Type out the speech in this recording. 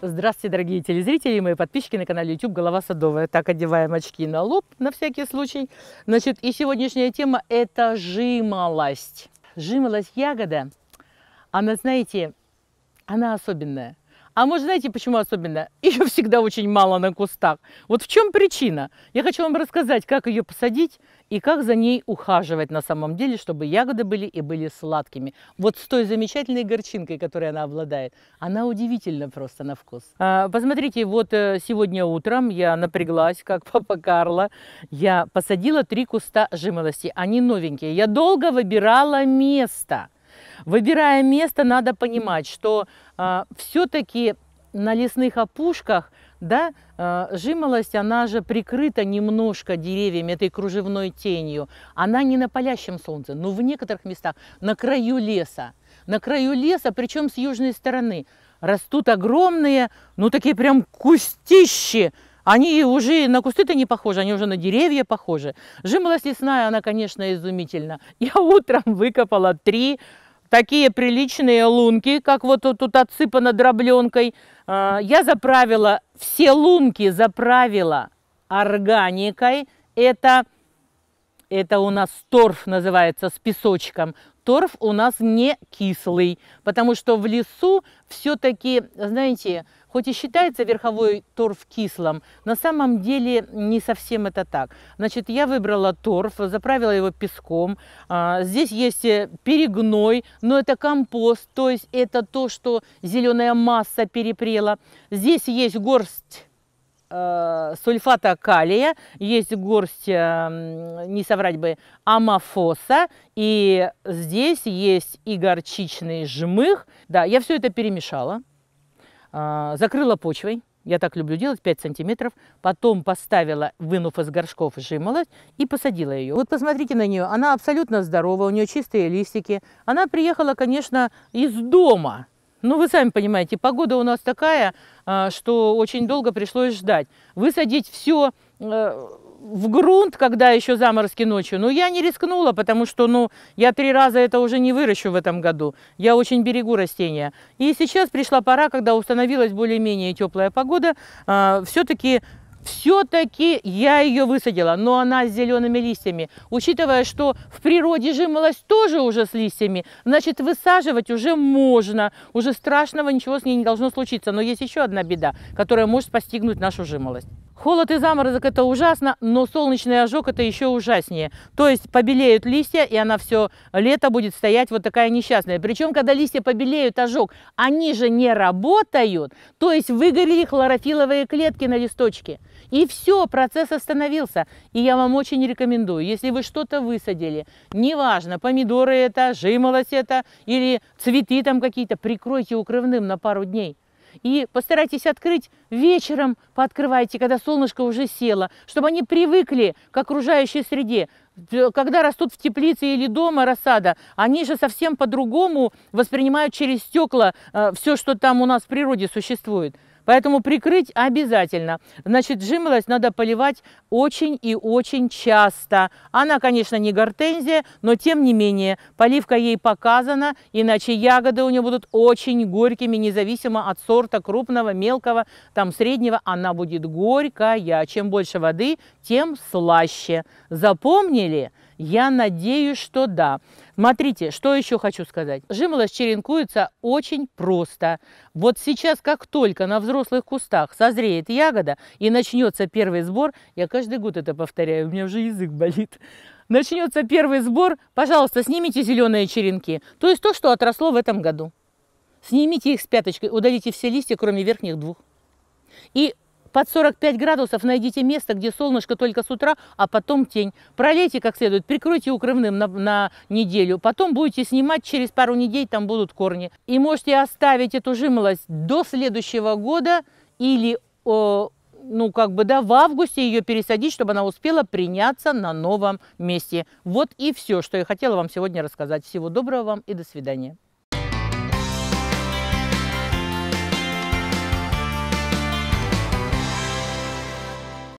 Здравствуйте, дорогие телезрители и мои подписчики на канале YouTube «Голова садовая». Так, одеваем очки на лоб на всякий случай. Значит, и сегодняшняя тема – это жимолость. Жимолость ягода, она, знаете, она особенная. А может, знаете, почему особенно? Ее всегда очень мало на кустах. Вот в чем причина? Я хочу вам рассказать, как ее посадить и как за ней ухаживать на самом деле, чтобы ягоды были и были сладкими. Вот с той замечательной горчинкой, которой она обладает. Она удивительна просто на вкус. А, посмотрите, вот э, сегодня утром я напряглась, как папа Карла. Я посадила три куста жимолости. Они новенькие. Я долго выбирала место. Выбирая место, надо понимать, что а, все-таки на лесных опушках да, а, жимолость, она же прикрыта немножко деревьями, этой кружевной тенью. Она не на палящем солнце, но в некоторых местах на краю леса. На краю леса, причем с южной стороны, растут огромные, ну такие прям кустищи. Они уже на кусты-то не похожи, они уже на деревья похожи. Жимолость лесная, она, конечно, изумительна. Я утром выкопала три такие приличные лунки, как вот тут отсыпано дробленкой. А, я заправила, все лунки заправила органикой. Это это у нас торф называется с песочком. Торф у нас не кислый, потому что в лесу все-таки, знаете, хоть и считается верховой торф кислым, на самом деле не совсем это так. Значит, я выбрала торф, заправила его песком. А, здесь есть э, перегной, но это компост, то есть это то, что зеленая масса перепрела. Здесь есть горсть Э, сульфата калия, есть горсть, э, не соврать бы, амофоса, и здесь есть и горчичный жмых. Да, я все это перемешала, э, закрыла почвой, я так люблю делать, 5 сантиметров, потом поставила, вынув из горшков жимолость и посадила ее. Вот посмотрите на нее, она абсолютно здорова, у нее чистые листики. Она приехала, конечно, из дома, ну, вы сами понимаете, погода у нас такая, а, что очень долго пришлось ждать. Высадить все э, в грунт, когда еще заморозки ночью, ну, я не рискнула, потому что, ну, я три раза это уже не выращу в этом году. Я очень берегу растения. И сейчас пришла пора, когда установилась более-менее теплая погода, а, все-таки все-таки я ее высадила, но она с зелеными листьями. Учитывая, что в природе жимолость тоже уже с листьями, значит высаживать уже можно, уже страшного ничего с ней не должно случиться. Но есть еще одна беда, которая может постигнуть нашу жимолость. Холод и заморозок – это ужасно, но солнечный ожог – это еще ужаснее. То есть побелеют листья, и она все лето будет стоять вот такая несчастная. Причем, когда листья побелеют, ожог, они же не работают. То есть выгорели хлорофиловые клетки на листочке. И все, процесс остановился. И я вам очень рекомендую, если вы что-то высадили, неважно, помидоры это, жимолость это или цветы там какие-то, прикройте укрывным на пару дней. И постарайтесь открыть вечером, пооткрывайте, когда солнышко уже село, чтобы они привыкли к окружающей среде. Когда растут в теплице или дома рассада, они же совсем по-другому воспринимают через стекла э, все, что там у нас в природе существует. Поэтому прикрыть обязательно. Значит, жимолость надо поливать очень и очень часто. Она, конечно, не гортензия, но тем не менее поливка ей показана, иначе ягоды у нее будут очень горькими, независимо от сорта крупного, мелкого, там среднего. Она будет горькая. Чем больше воды, тем слаще. Запомнили? Я надеюсь, что да. Смотрите, что еще хочу сказать. Жимолость черенкуется очень просто. Вот сейчас, как только на взрослых кустах созреет ягода и начнется первый сбор, я каждый год это повторяю, у меня уже язык болит, начнется первый сбор, пожалуйста, снимите зеленые черенки. То есть то, что отросло в этом году. Снимите их с пяточкой, удалите все листья, кроме верхних двух. И под 45 градусов найдите место, где солнышко только с утра, а потом тень. Пролейте как следует, прикройте укрывным на, на неделю. Потом будете снимать, через пару недель там будут корни. И можете оставить эту жимолость до следующего года или, о, ну как бы, да, в августе ее пересадить, чтобы она успела приняться на новом месте. Вот и все, что я хотела вам сегодня рассказать. Всего доброго вам и до свидания.